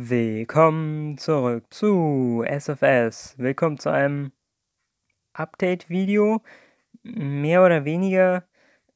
Willkommen zurück zu SFS. Willkommen zu einem Update-Video. Mehr oder weniger.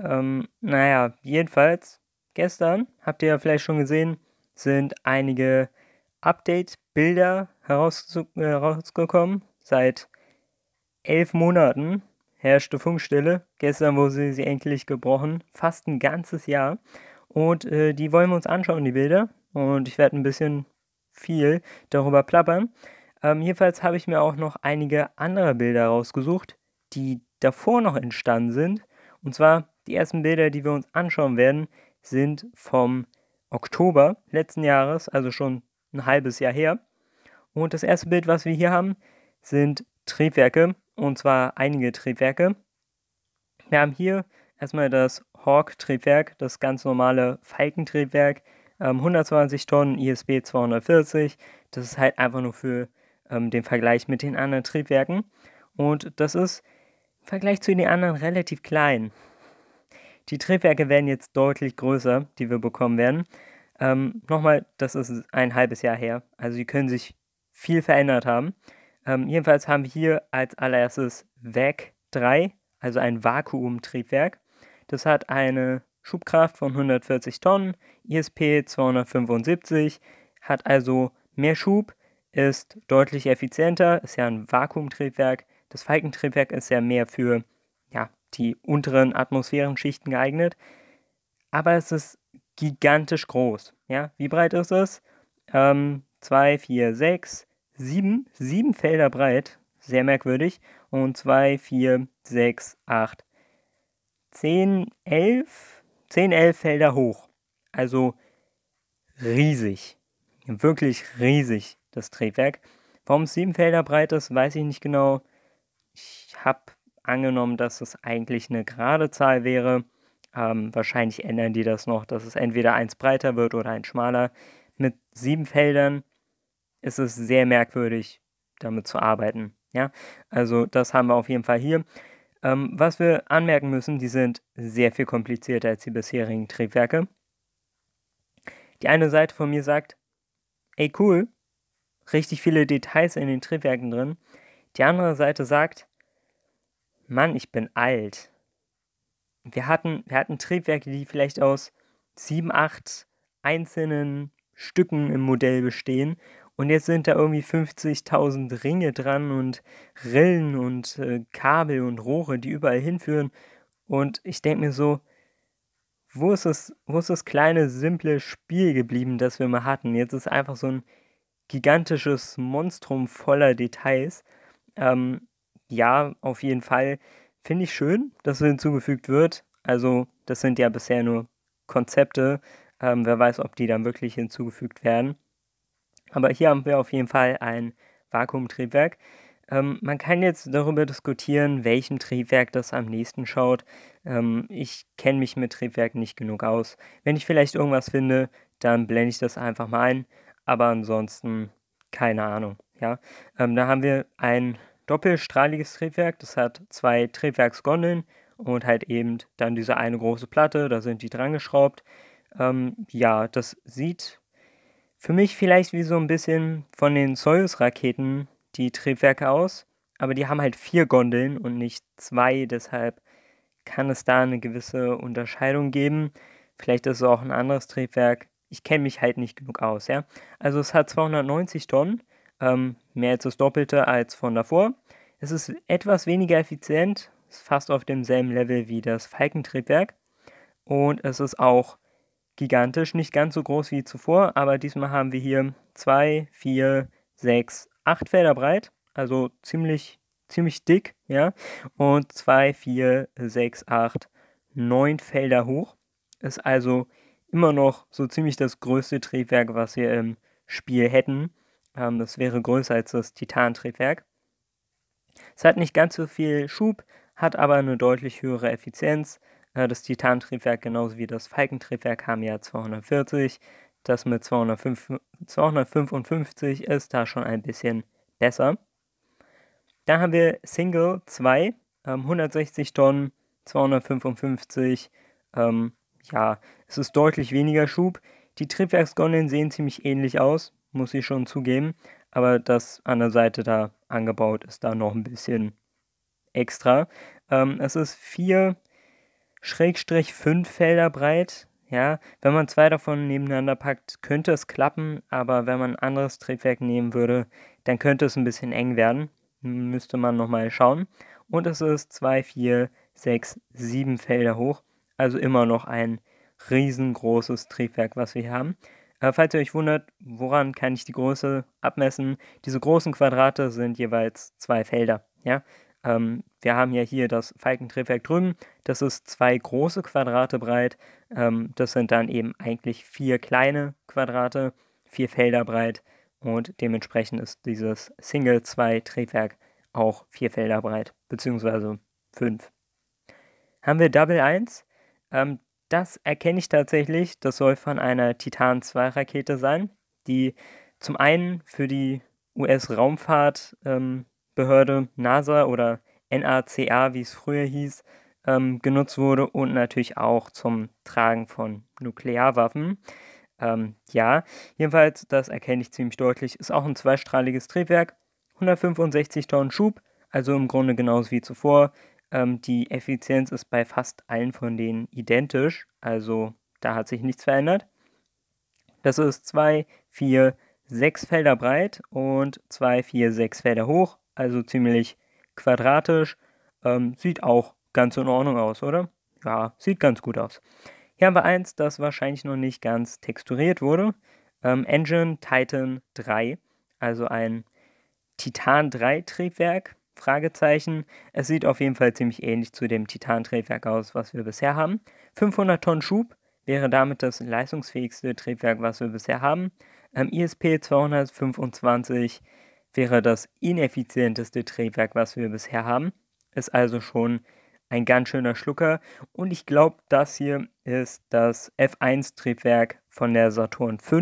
Ähm, naja, jedenfalls, gestern, habt ihr ja vielleicht schon gesehen, sind einige Update-Bilder herausgekommen. Äh, Seit elf Monaten herrschte Funkstille. Gestern wurde sie endlich gebrochen. Fast ein ganzes Jahr. Und äh, die wollen wir uns anschauen, die Bilder. Und ich werde ein bisschen viel darüber plappern. Ähm, jedenfalls habe ich mir auch noch einige andere Bilder rausgesucht, die davor noch entstanden sind. Und zwar die ersten Bilder, die wir uns anschauen werden, sind vom Oktober letzten Jahres, also schon ein halbes Jahr her. Und das erste Bild, was wir hier haben, sind Triebwerke, und zwar einige Triebwerke. Wir haben hier erstmal das Hawk-Triebwerk, das ganz normale Falkentriebwerk, triebwerk ähm, 120 Tonnen, ISB 240. Das ist halt einfach nur für ähm, den Vergleich mit den anderen Triebwerken. Und das ist im Vergleich zu den anderen relativ klein. Die Triebwerke werden jetzt deutlich größer, die wir bekommen werden. Ähm, nochmal, das ist ein halbes Jahr her. Also die können sich viel verändert haben. Ähm, jedenfalls haben wir hier als allererstes VAC 3, also ein Vakuumtriebwerk. Das hat eine Schubkraft von 140 Tonnen, ISP 275, hat also mehr Schub, ist deutlich effizienter, ist ja ein Vakuumtriebwerk. Das Falkentriebwerk ist ja mehr für ja, die unteren Atmosphärenschichten geeignet. Aber es ist gigantisch groß. Ja? Wie breit ist es? 2, 4, 6, 7, 7 Felder breit, sehr merkwürdig. Und 2, 4, 6, 8, 10, 11, 10, 11 Felder hoch. Also riesig. Wirklich riesig, das Triebwerk. Warum es 7 Felder breit ist, weiß ich nicht genau. Ich habe angenommen, dass es eigentlich eine gerade Zahl wäre. Ähm, wahrscheinlich ändern die das noch, dass es entweder eins breiter wird oder eins schmaler. Mit sieben Feldern ist es sehr merkwürdig, damit zu arbeiten. Ja, also das haben wir auf jeden Fall hier. Ähm, was wir anmerken müssen, die sind sehr viel komplizierter als die bisherigen Triebwerke. Die eine Seite von mir sagt, ey cool, richtig viele Details in den Triebwerken drin. Die andere Seite sagt, Mann, ich bin alt. Wir hatten, wir hatten Triebwerke, die vielleicht aus sieben, acht einzelnen Stücken im Modell bestehen und jetzt sind da irgendwie 50.000 Ringe dran und Rillen und äh, Kabel und Rohre, die überall hinführen. Und ich denke mir so, wo ist, das, wo ist das kleine, simple Spiel geblieben, das wir mal hatten? Jetzt ist einfach so ein gigantisches Monstrum voller Details. Ähm, ja, auf jeden Fall finde ich schön, dass es hinzugefügt wird. Also, das sind ja bisher nur Konzepte. Ähm, wer weiß, ob die dann wirklich hinzugefügt werden. Aber hier haben wir auf jeden Fall ein Vakuumtriebwerk. Ähm, man kann jetzt darüber diskutieren, welchem Triebwerk das am nächsten schaut. Ähm, ich kenne mich mit Triebwerken nicht genug aus. Wenn ich vielleicht irgendwas finde, dann blende ich das einfach mal ein. Aber ansonsten keine Ahnung. Ja, ähm, da haben wir ein doppelstrahliges Triebwerk. Das hat zwei Triebwerksgondeln und halt eben dann diese eine große Platte. Da sind die dran geschraubt. Ähm, ja, das sieht für mich vielleicht wie so ein bisschen von den Soyuz-Raketen die Triebwerke aus, aber die haben halt vier Gondeln und nicht zwei, deshalb kann es da eine gewisse Unterscheidung geben. Vielleicht ist es auch ein anderes Triebwerk. Ich kenne mich halt nicht genug aus, ja. Also es hat 290 Tonnen, ähm, mehr als das Doppelte als von davor. Es ist etwas weniger effizient, ist fast auf demselben Level wie das Falkentriebwerk. Und es ist auch gigantisch, nicht ganz so groß wie zuvor, aber diesmal haben wir hier 2, 4, 6, 8 Felder breit, also ziemlich, ziemlich dick, ja, und 2, 4, 6, 8, 9 Felder hoch. Ist also immer noch so ziemlich das größte Triebwerk, was wir im Spiel hätten. Ähm, das wäre größer als das Titan-Triebwerk. Es hat nicht ganz so viel Schub, hat aber eine deutlich höhere Effizienz, äh, das Titan-Triebwerk genauso wie das Falkentriebwerk haben ja 240. Das mit 205, 255 ist da schon ein bisschen besser. Dann haben wir Single 2, 160 ähm, Tonnen, 255. Ähm, ja, es ist deutlich weniger Schub. Die Triebwerksgondeln sehen ziemlich ähnlich aus, muss ich schon zugeben. Aber das an der Seite da angebaut ist da noch ein bisschen extra. Ähm, es ist 4, Schrägstrich fünf Felder breit. Ja, wenn man zwei davon nebeneinander packt, könnte es klappen, aber wenn man ein anderes Triebwerk nehmen würde, dann könnte es ein bisschen eng werden. Müsste man nochmal schauen. Und es ist 2, 4, 6, 7 Felder hoch. Also immer noch ein riesengroßes Triebwerk, was wir hier haben. Äh, falls ihr euch wundert, woran kann ich die Größe abmessen? Diese großen Quadrate sind jeweils zwei Felder. Ja, ähm, wir haben ja hier das Falkentriebwerk drüben. Das ist zwei große Quadrate breit. Ähm, das sind dann eben eigentlich vier kleine Quadrate, vier Felder breit. Und dementsprechend ist dieses Single-2-Triebwerk auch vier Felder breit, beziehungsweise fünf. Haben wir Double 1. Ähm, das erkenne ich tatsächlich. Das soll von einer Titan-2-Rakete sein, die zum einen für die US-Raumfahrt ähm, Behörde NASA oder NACA, wie es früher hieß, ähm, genutzt wurde und natürlich auch zum Tragen von Nuklearwaffen. Ähm, ja, jedenfalls, das erkenne ich ziemlich deutlich, ist auch ein zweistrahliges Triebwerk, 165 Tonnen Schub, also im Grunde genauso wie zuvor. Ähm, die Effizienz ist bei fast allen von denen identisch, also da hat sich nichts verändert. Das ist 2, 4, 6 Felder breit und 2, 4, 6 Felder hoch also ziemlich quadratisch. Ähm, sieht auch ganz in Ordnung aus, oder? Ja, sieht ganz gut aus. Hier haben wir eins, das wahrscheinlich noch nicht ganz texturiert wurde. Ähm, Engine Titan 3, also ein Titan 3 Triebwerk, Fragezeichen. Es sieht auf jeden Fall ziemlich ähnlich zu dem Titan Triebwerk aus, was wir bisher haben. 500 Tonnen Schub wäre damit das leistungsfähigste Triebwerk, was wir bisher haben. Ähm, ISP 225 wäre das ineffizienteste Triebwerk, was wir bisher haben. Ist also schon ein ganz schöner Schlucker. Und ich glaube, das hier ist das F1-Triebwerk von der Saturn V.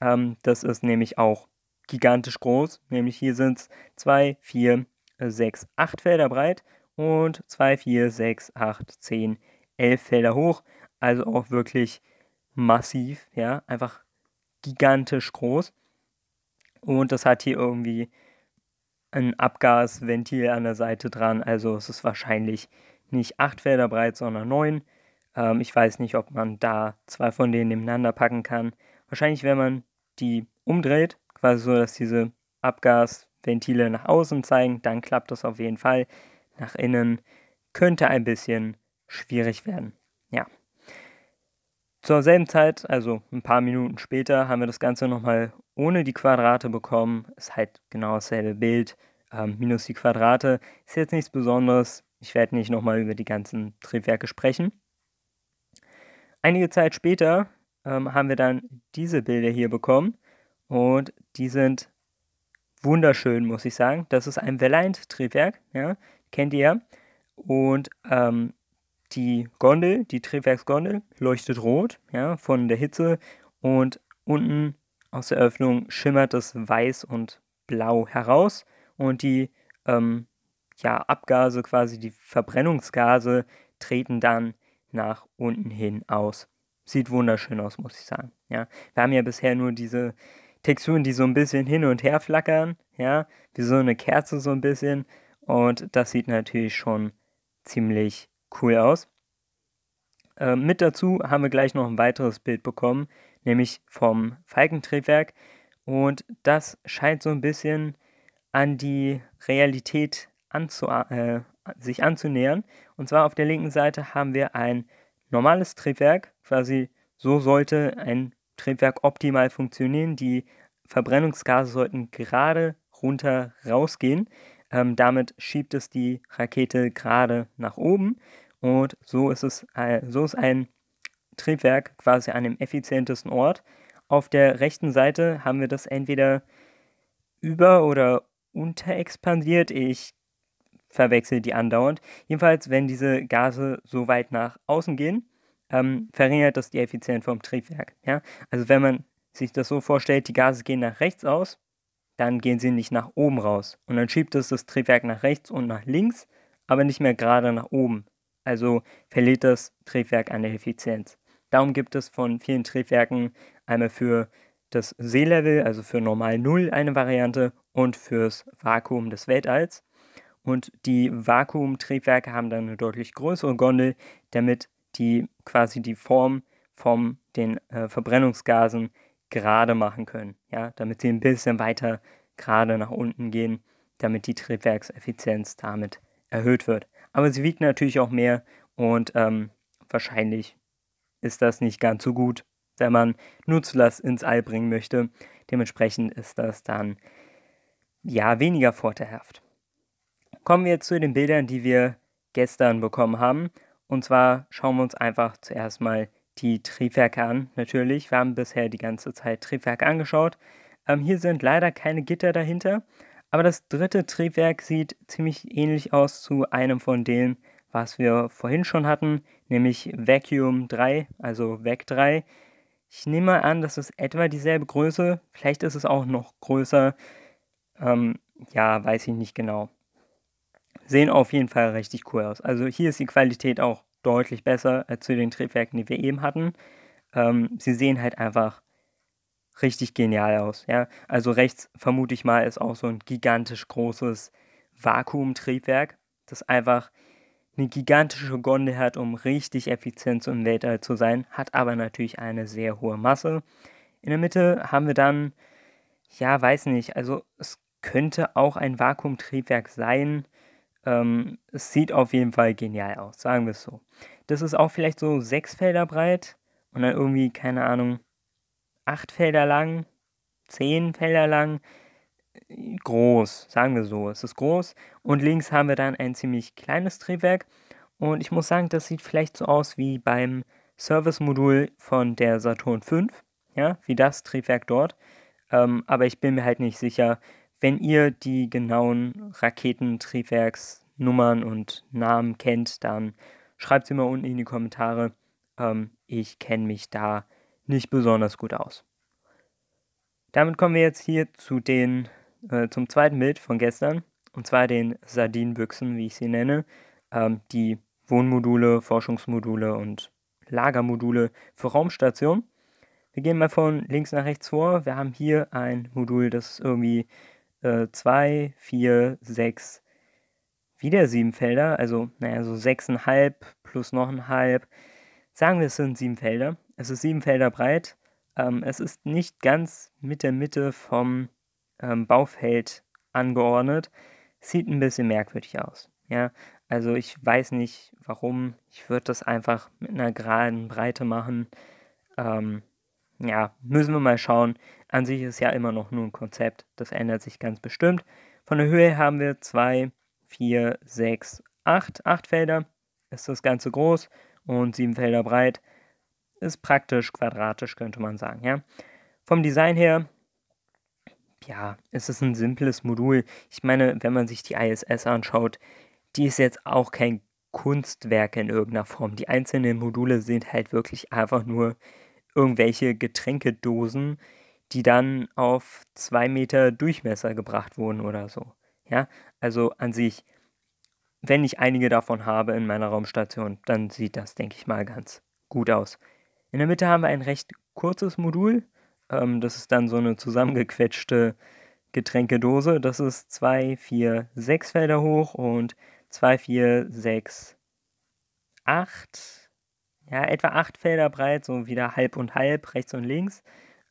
Ähm, das ist nämlich auch gigantisch groß. Nämlich hier sind es 2, 4, 6, 8 Felder breit und 2, 4, 6, 8, 10, 11 Felder hoch. Also auch wirklich massiv, ja, einfach gigantisch groß. Und das hat hier irgendwie ein Abgasventil an der Seite dran. Also es ist wahrscheinlich nicht 8 Felder breit, sondern 9. Ähm, ich weiß nicht, ob man da zwei von denen nebeneinander packen kann. Wahrscheinlich, wenn man die umdreht, quasi so, dass diese Abgasventile nach außen zeigen, dann klappt das auf jeden Fall. Nach innen könnte ein bisschen schwierig werden. Ja. Zur selben Zeit, also ein paar Minuten später, haben wir das Ganze nochmal ohne die Quadrate bekommen. Ist halt genau dasselbe Bild. Ähm, minus die Quadrate. Ist jetzt nichts Besonderes. Ich werde nicht nochmal über die ganzen Triebwerke sprechen. Einige Zeit später ähm, haben wir dann diese Bilder hier bekommen. Und die sind wunderschön, muss ich sagen. Das ist ein Verleint-Triebwerk. Ja? Kennt ihr ja. Und ähm, die Gondel, die Triebwerksgondel, leuchtet rot ja, von der Hitze. Und unten aus der Öffnung schimmert es weiß und blau heraus und die ähm, ja, Abgase, quasi die Verbrennungsgase, treten dann nach unten hin aus. Sieht wunderschön aus, muss ich sagen. Ja, wir haben ja bisher nur diese Texturen, die so ein bisschen hin und her flackern, ja, wie so eine Kerze so ein bisschen. Und das sieht natürlich schon ziemlich cool aus. Äh, mit dazu haben wir gleich noch ein weiteres Bild bekommen, nämlich vom Falkentriebwerk. Und das scheint so ein bisschen an die Realität anzu äh, sich anzunähern. Und zwar auf der linken Seite haben wir ein normales Triebwerk, quasi so sollte ein Triebwerk optimal funktionieren. Die Verbrennungsgase sollten gerade runter rausgehen. Ähm, damit schiebt es die Rakete gerade nach oben und so ist es äh, so ist ein Triebwerk quasi an dem effizientesten Ort. Auf der rechten Seite haben wir das entweder über- oder unterexpandiert. Ich verwechsel die andauernd. Jedenfalls, wenn diese Gase so weit nach außen gehen, ähm, verringert das die Effizienz vom Triebwerk. Ja? Also wenn man sich das so vorstellt, die Gase gehen nach rechts aus, dann gehen sie nicht nach oben raus. Und dann schiebt es das Triebwerk nach rechts und nach links, aber nicht mehr gerade nach oben. Also verliert das Triebwerk an der Effizienz. Darum gibt es von vielen Triebwerken einmal für das Seelevel, also für normal Null eine Variante und fürs Vakuum des Weltalls. Und die Vakuumtriebwerke haben dann eine deutlich größere Gondel, damit die quasi die Form von den äh, Verbrennungsgasen gerade machen können. Ja, damit sie ein bisschen weiter gerade nach unten gehen, damit die Triebwerkseffizienz damit erhöht wird. Aber sie wiegt natürlich auch mehr und ähm, wahrscheinlich ist das nicht ganz so gut, wenn man Nutzlast ins All bringen möchte. Dementsprechend ist das dann ja weniger vorteilhaft. Kommen wir zu den Bildern, die wir gestern bekommen haben. Und zwar schauen wir uns einfach zuerst mal die Triebwerke an. Natürlich, wir haben bisher die ganze Zeit Triebwerke angeschaut. Ähm, hier sind leider keine Gitter dahinter. Aber das dritte Triebwerk sieht ziemlich ähnlich aus zu einem von denen, was wir vorhin schon hatten, nämlich Vacuum 3, also VAC 3. Ich nehme mal an, das ist etwa dieselbe Größe, vielleicht ist es auch noch größer. Ähm, ja, weiß ich nicht genau. Sehen auf jeden Fall richtig cool aus. Also hier ist die Qualität auch deutlich besser als zu den Triebwerken, die wir eben hatten. Ähm, sie sehen halt einfach richtig genial aus. Ja? Also rechts vermute ich mal ist auch so ein gigantisch großes Vakuumtriebwerk, das einfach eine gigantische Gondel hat, um richtig effizient im Weltall zu sein, hat aber natürlich eine sehr hohe Masse. In der Mitte haben wir dann, ja, weiß nicht, also es könnte auch ein Vakuumtriebwerk sein. Ähm, es sieht auf jeden Fall genial aus, sagen wir es so. Das ist auch vielleicht so sechs Felder breit und dann irgendwie, keine Ahnung, acht Felder lang, zehn Felder lang groß, sagen wir so. Es ist groß und links haben wir dann ein ziemlich kleines Triebwerk und ich muss sagen, das sieht vielleicht so aus wie beim Service-Modul von der Saturn V, ja, wie das Triebwerk dort. Ähm, aber ich bin mir halt nicht sicher, wenn ihr die genauen Raketentriebwerksnummern und Namen kennt, dann schreibt sie mal unten in die Kommentare. Ähm, ich kenne mich da nicht besonders gut aus. Damit kommen wir jetzt hier zu den äh, zum zweiten Bild von gestern, und zwar den Sardinenbüchsen, wie ich sie nenne, ähm, die Wohnmodule, Forschungsmodule und Lagermodule für Raumstationen. Wir gehen mal von links nach rechts vor. Wir haben hier ein Modul, das ist irgendwie 2, 4, 6, wieder sieben Felder, also naja, so 6,5 plus noch ein halb. Sagen wir, es sind sieben Felder. Es ist sieben Felder breit. Ähm, es ist nicht ganz mit der Mitte vom ähm, Baufeld angeordnet. Sieht ein bisschen merkwürdig aus. Ja, also ich weiß nicht warum. Ich würde das einfach mit einer geraden Breite machen. Ähm, ja, müssen wir mal schauen. An sich ist ja immer noch nur ein Konzept. Das ändert sich ganz bestimmt. Von der Höhe haben wir 2, 4, 6, 8. 8 Felder ist das Ganze groß und 7 Felder breit. Ist praktisch quadratisch, könnte man sagen. Ja? Vom Design her ja, es ist ein simples Modul. Ich meine, wenn man sich die ISS anschaut, die ist jetzt auch kein Kunstwerk in irgendeiner Form. Die einzelnen Module sind halt wirklich einfach nur irgendwelche Getränkedosen, die dann auf zwei Meter Durchmesser gebracht wurden oder so. Ja, also an sich, wenn ich einige davon habe in meiner Raumstation, dann sieht das, denke ich mal, ganz gut aus. In der Mitte haben wir ein recht kurzes Modul, ähm, das ist dann so eine zusammengequetschte Getränkedose. Das ist 2, 4, 6 Felder hoch und 2, 4, 6, 8. Ja, etwa 8 Felder breit, so wieder halb und halb, rechts und links.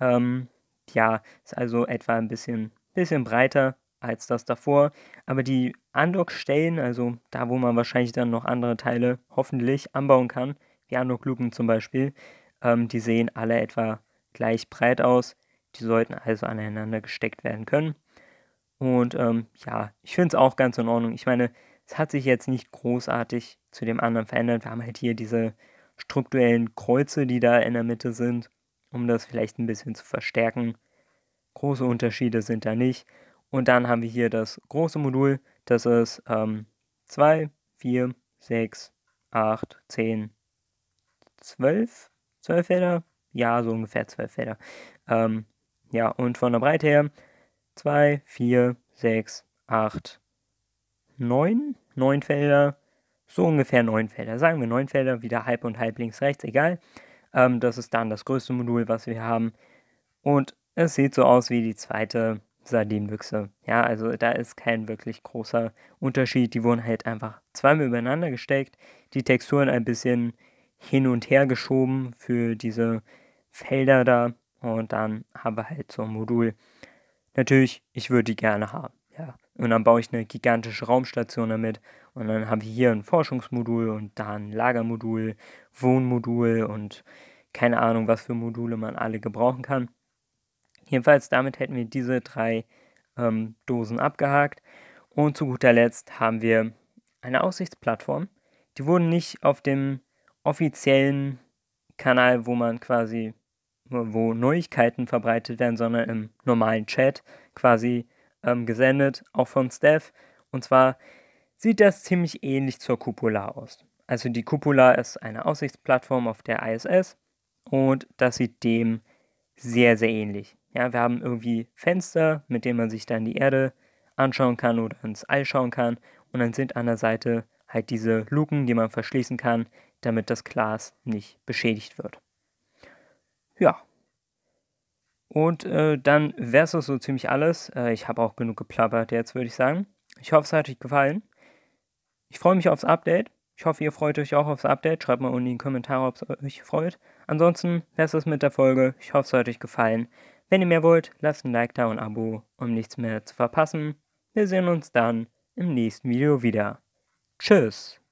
Ähm, ja, ist also etwa ein bisschen, bisschen breiter als das davor. Aber die Andockstellen, also da, wo man wahrscheinlich dann noch andere Teile hoffentlich anbauen kann, wie Andockluken zum Beispiel, ähm, die sehen alle etwa gleich breit aus. Die sollten also aneinander gesteckt werden können. Und ähm, ja, ich finde es auch ganz in Ordnung. Ich meine, es hat sich jetzt nicht großartig zu dem anderen verändert. Wir haben halt hier diese strukturellen Kreuze, die da in der Mitte sind, um das vielleicht ein bisschen zu verstärken. Große Unterschiede sind da nicht. Und dann haben wir hier das große Modul, das ist 2, 4, 6, 8, 10, 12, 12 Felder, ja, so ungefähr zwölf Felder. Ähm, ja, und von der Breite her 2, 4, 6, 8, 9, 9 Felder, so ungefähr 9 Felder. Sagen wir 9 Felder, wieder halb und halb links, rechts, egal. Ähm, das ist dann das größte Modul, was wir haben. Und es sieht so aus wie die zweite Sardinenbüchse. Ja, also da ist kein wirklich großer Unterschied. Die wurden halt einfach zweimal übereinander gesteckt, die Texturen ein bisschen hin und her geschoben für diese Felder da und dann haben wir halt so ein Modul. Natürlich, ich würde die gerne haben. Ja. Und dann baue ich eine gigantische Raumstation damit und dann habe ich hier ein Forschungsmodul und da ein Lagermodul, Wohnmodul und keine Ahnung, was für Module man alle gebrauchen kann. Jedenfalls damit hätten wir diese drei ähm, Dosen abgehakt. Und zu guter Letzt haben wir eine Aussichtsplattform. Die wurden nicht auf dem offiziellen Kanal, wo man quasi wo Neuigkeiten verbreitet werden, sondern im normalen Chat quasi ähm, gesendet, auch von Steph. Und zwar sieht das ziemlich ähnlich zur Cupola aus. Also die Cupola ist eine Aussichtsplattform auf der ISS und das sieht dem sehr, sehr ähnlich. Ja, wir haben irgendwie Fenster, mit denen man sich dann die Erde anschauen kann oder ins All schauen kann und dann sind an der Seite halt diese Luken, die man verschließen kann, damit das Glas nicht beschädigt wird. Ja. Und äh, dann wäre es so ziemlich alles. Äh, ich habe auch genug geplappert jetzt, würde ich sagen. Ich hoffe, es hat euch gefallen. Ich freue mich aufs Update. Ich hoffe, ihr freut euch auch aufs Update. Schreibt mal unten in die Kommentare, ob es euch freut. Ansonsten wäre es mit der Folge. Ich hoffe, es hat euch gefallen. Wenn ihr mehr wollt, lasst ein Like da und ein Abo, um nichts mehr zu verpassen. Wir sehen uns dann im nächsten Video wieder. Tschüss!